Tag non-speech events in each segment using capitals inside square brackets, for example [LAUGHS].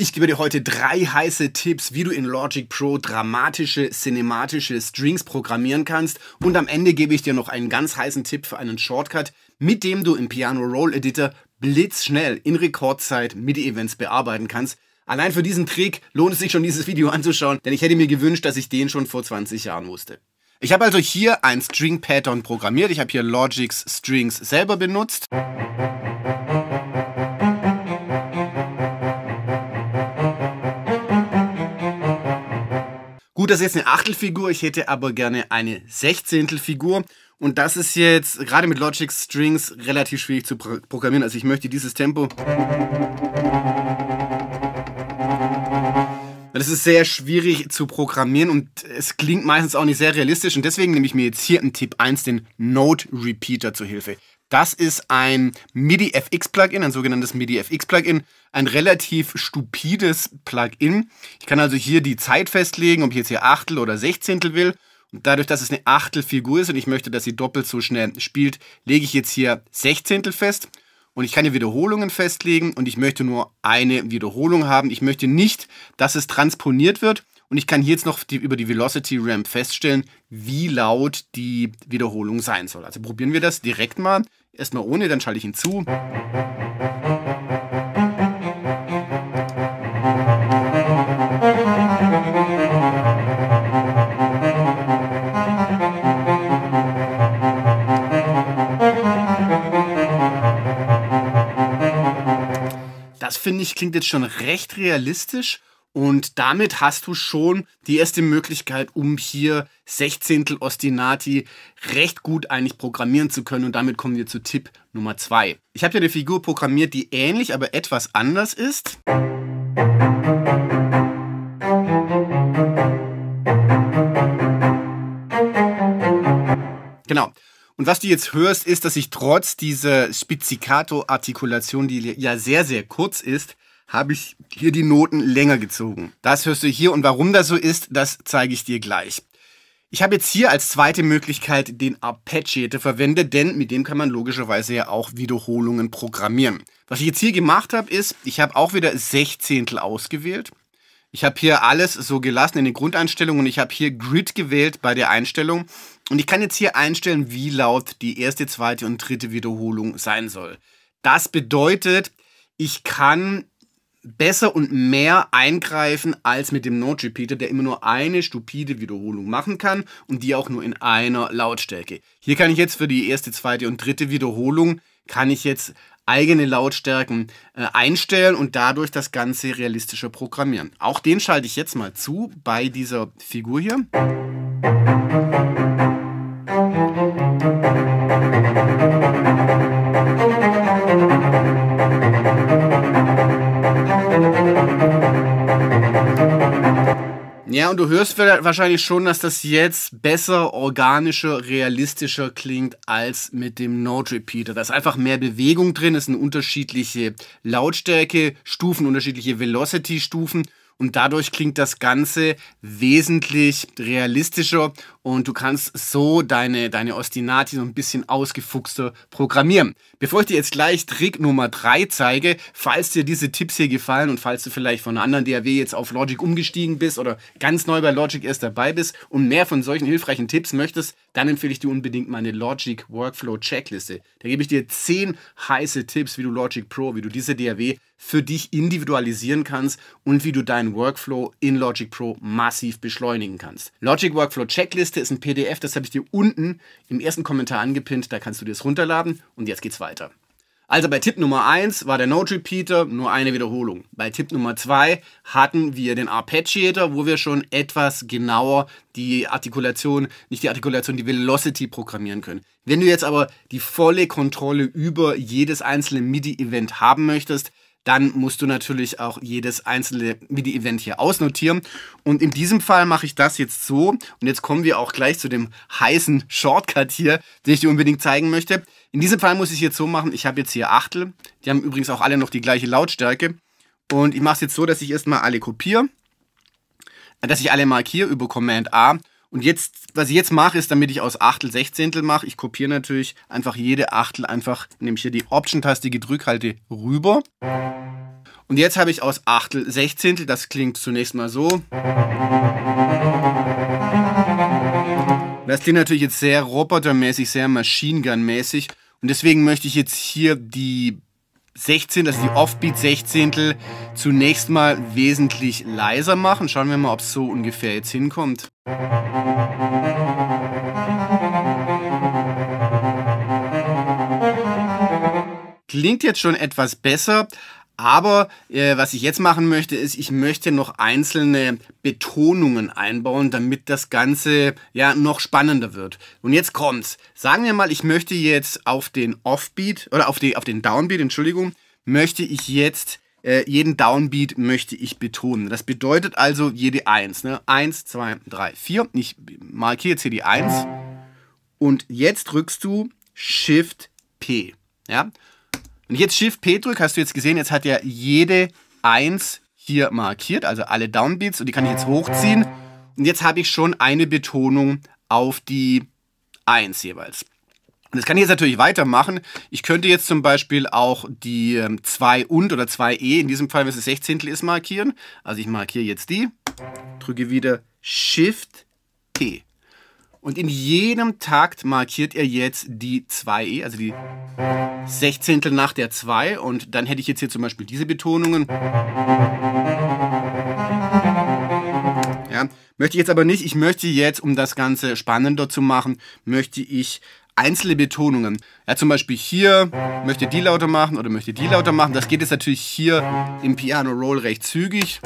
Ich gebe dir heute drei heiße Tipps, wie du in Logic Pro dramatische, cinematische Strings programmieren kannst. Und am Ende gebe ich dir noch einen ganz heißen Tipp für einen Shortcut, mit dem du im Piano Roll Editor blitzschnell in Rekordzeit MIDI-Events bearbeiten kannst. Allein für diesen Trick lohnt es sich schon, dieses Video anzuschauen, denn ich hätte mir gewünscht, dass ich den schon vor 20 Jahren wusste. Ich habe also hier ein String Pattern programmiert. Ich habe hier Logics Strings selber benutzt. Musik Gut, das ist jetzt eine Achtelfigur, ich hätte aber gerne eine Sechzehntelfigur. Und das ist jetzt gerade mit Logic Strings relativ schwierig zu programmieren. Also ich möchte dieses Tempo weil es ist sehr schwierig zu programmieren und es klingt meistens auch nicht sehr realistisch. Und deswegen nehme ich mir jetzt hier einen Tipp 1 den Node Repeater zu Hilfe. Das ist ein MIDI-FX-Plugin, ein sogenanntes MIDI-FX-Plugin, ein relativ stupides Plugin. Ich kann also hier die Zeit festlegen, ob ich jetzt hier Achtel oder Sechzehntel will. Und dadurch, dass es eine Achtelfigur ist und ich möchte, dass sie doppelt so schnell spielt, lege ich jetzt hier Sechzehntel fest und ich kann hier Wiederholungen festlegen und ich möchte nur eine Wiederholung haben. Ich möchte nicht, dass es transponiert wird und ich kann hier jetzt noch die, über die Velocity Ramp feststellen, wie laut die Wiederholung sein soll. Also probieren wir das direkt mal. Erstmal ohne, dann schalte ich hinzu. zu. Das finde ich klingt jetzt schon recht realistisch. Und damit hast du schon die erste Möglichkeit, um hier Sechzehntel Ostinati recht gut eigentlich programmieren zu können. Und damit kommen wir zu Tipp Nummer zwei. Ich habe ja eine Figur programmiert, die ähnlich, aber etwas anders ist. Genau. Und was du jetzt hörst, ist, dass ich trotz dieser Spizzicato-Artikulation, die ja sehr, sehr kurz ist, habe ich hier die Noten länger gezogen. Das hörst du hier und warum das so ist, das zeige ich dir gleich. Ich habe jetzt hier als zweite Möglichkeit den Arpeggiator verwendet, denn mit dem kann man logischerweise ja auch Wiederholungen programmieren. Was ich jetzt hier gemacht habe, ist, ich habe auch wieder Sechzehntel ausgewählt. Ich habe hier alles so gelassen in den Grundeinstellungen und ich habe hier Grid gewählt bei der Einstellung und ich kann jetzt hier einstellen, wie laut die erste, zweite und dritte Wiederholung sein soll. Das bedeutet, ich kann besser und mehr eingreifen als mit dem Note Repeater, der immer nur eine stupide Wiederholung machen kann und die auch nur in einer Lautstärke. Hier kann ich jetzt für die erste, zweite und dritte Wiederholung kann ich jetzt eigene Lautstärken äh, einstellen und dadurch das Ganze realistischer programmieren. Auch den schalte ich jetzt mal zu bei dieser Figur hier. Musik du hörst wahrscheinlich schon, dass das jetzt besser, organischer, realistischer klingt als mit dem Note Repeater. Da ist einfach mehr Bewegung drin, es sind unterschiedliche Lautstärke, Stufen, unterschiedliche Velocity-Stufen und dadurch klingt das Ganze wesentlich realistischer und du kannst so deine, deine Ostinati so ein bisschen ausgefuchster programmieren. Bevor ich dir jetzt gleich Trick Nummer 3 zeige, falls dir diese Tipps hier gefallen und falls du vielleicht von einer anderen DAW jetzt auf Logic umgestiegen bist oder ganz neu bei Logic erst dabei bist und mehr von solchen hilfreichen Tipps möchtest, dann empfehle ich dir unbedingt meine Logic Workflow Checkliste. Da gebe ich dir 10 heiße Tipps, wie du Logic Pro, wie du diese DAW für dich individualisieren kannst und wie du deinen Workflow in Logic Pro massiv beschleunigen kannst. Logic Workflow Checkliste ist ein PDF, das habe ich dir unten im ersten Kommentar angepinnt, da kannst du dir es runterladen und jetzt geht's weiter. Also bei Tipp Nummer 1 war der Node Repeater nur eine Wiederholung. Bei Tipp Nummer 2 hatten wir den Arpeggiator, wo wir schon etwas genauer die Artikulation, nicht die Artikulation, die Velocity programmieren können. Wenn du jetzt aber die volle Kontrolle über jedes einzelne MIDI-Event haben möchtest, dann musst du natürlich auch jedes einzelne midi event hier ausnotieren. Und in diesem Fall mache ich das jetzt so. Und jetzt kommen wir auch gleich zu dem heißen Shortcut hier, den ich dir unbedingt zeigen möchte. In diesem Fall muss ich es jetzt so machen, ich habe jetzt hier Achtel. Die haben übrigens auch alle noch die gleiche Lautstärke. Und ich mache es jetzt so, dass ich erstmal alle kopiere dass ich alle markiere über Command A und jetzt, was ich jetzt mache, ist, damit ich aus Achtel Sechzehntel mache, ich kopiere natürlich einfach jede Achtel einfach, nehme ich hier die Option-Taste gedrückt halte, rüber. Und jetzt habe ich aus Achtel Sechzehntel, das klingt zunächst mal so. Das klingt natürlich jetzt sehr robotermäßig, sehr Machine Gun-mäßig. Und deswegen möchte ich jetzt hier die 16, also die offbeat 16 zunächst mal wesentlich leiser machen. Schauen wir mal, ob es so ungefähr jetzt hinkommt. Klingt jetzt schon etwas besser, aber äh, was ich jetzt machen möchte, ist, ich möchte noch einzelne Betonungen einbauen, damit das Ganze ja noch spannender wird. Und jetzt kommt's. Sagen wir mal, ich möchte jetzt auf den Offbeat oder auf, die, auf den Downbeat, Entschuldigung, möchte ich jetzt äh, jeden Downbeat möchte ich betonen. Das bedeutet also jede 1. 1, 2, 3, 4. Ich markiere jetzt hier die 1. Und jetzt drückst du Shift P. Ja? Und jetzt Shift P drücke, hast du jetzt gesehen, jetzt hat er jede 1 hier markiert, also alle Downbeats und die kann ich jetzt hochziehen. Und jetzt habe ich schon eine Betonung auf die 1 jeweils. Und das kann ich jetzt natürlich weitermachen. Ich könnte jetzt zum Beispiel auch die 2 ähm, und oder 2e, in diesem Fall, wenn es 16. ist, markieren. Also ich markiere jetzt die, drücke wieder Shift P. Und in jedem Takt markiert er jetzt die 2E, also die 16. nach der 2. Und dann hätte ich jetzt hier zum Beispiel diese Betonungen. Ja, möchte ich jetzt aber nicht. Ich möchte jetzt, um das Ganze spannender zu machen, möchte ich einzelne Betonungen. Ja, zum Beispiel hier möchte die lauter machen oder möchte die lauter machen. Das geht jetzt natürlich hier im Piano Roll recht zügig.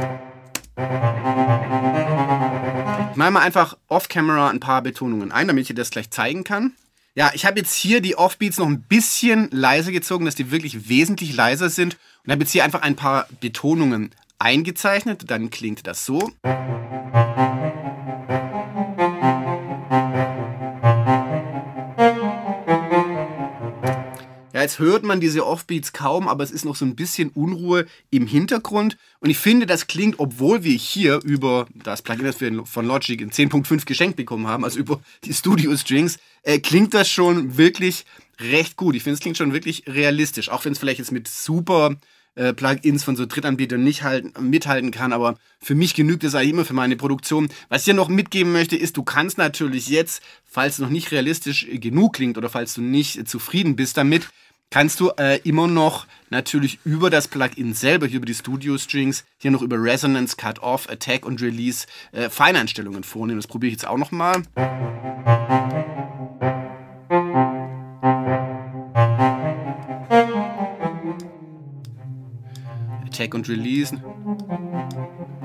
Ich genau. mache mal einfach off-camera ein paar Betonungen ein, damit ich dir das gleich zeigen kann. Ja, ich habe jetzt hier die Offbeats noch ein bisschen leiser gezogen, dass die wirklich wesentlich leiser sind. Und habe jetzt hier einfach ein paar Betonungen eingezeichnet. Dann klingt das so. Musik Ja, jetzt hört man diese Offbeats kaum, aber es ist noch so ein bisschen Unruhe im Hintergrund. Und ich finde, das klingt, obwohl wir hier über das Plugin, das wir von Logic in 10.5 geschenkt bekommen haben, also über die Studio Strings, äh, klingt das schon wirklich recht gut. Ich finde, es klingt schon wirklich realistisch, auch wenn es vielleicht jetzt mit super äh, Plugins von so Drittanbietern nicht halten, mithalten kann, aber für mich genügt es eigentlich immer für meine Produktion. Was ich dir noch mitgeben möchte, ist, du kannst natürlich jetzt, falls es noch nicht realistisch äh, genug klingt oder falls du nicht äh, zufrieden bist damit, kannst du äh, immer noch natürlich über das Plugin selber, hier über die Studio-Strings, hier noch über Resonance, Cut-Off, Attack und Release äh, Feineinstellungen vornehmen. Das probiere ich jetzt auch nochmal. Attack und Release.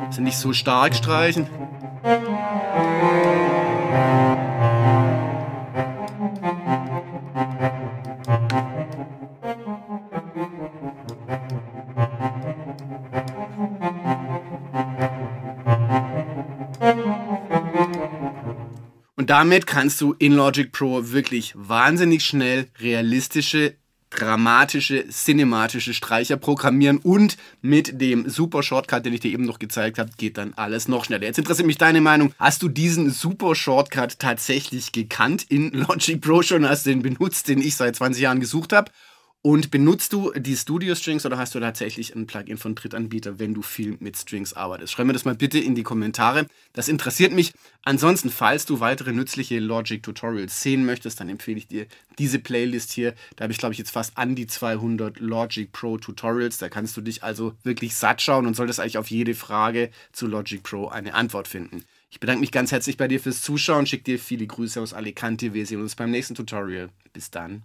Sind nicht so stark streichen. damit kannst du in Logic Pro wirklich wahnsinnig schnell realistische dramatische, cinematische Streicher programmieren und mit dem super Shortcut, den ich dir eben noch gezeigt habe, geht dann alles noch schneller. Jetzt interessiert mich deine Meinung. Hast du diesen super Shortcut tatsächlich gekannt in [LAUGHS] Logic Pro schon? Hast du den benutzt, den ich seit 20 Jahren gesucht habe? Und benutzt du die Studio-Strings oder hast du tatsächlich ein Plugin von Drittanbieter, wenn du viel mit Strings arbeitest? Schreib mir das mal bitte in die Kommentare. Das interessiert mich. Ansonsten, falls du weitere nützliche Logic-Tutorials sehen möchtest, dann empfehle ich dir diese Playlist hier. Da habe ich, glaube ich, jetzt fast an die 200 Logic Pro Tutorials. Da kannst du dich also wirklich satt schauen und solltest eigentlich auf jede Frage zu Logic Pro eine Antwort finden. Ich bedanke mich ganz herzlich bei dir fürs Zuschauen, schicke dir viele Grüße aus Alicante. Wir sehen uns beim nächsten Tutorial. Bis dann.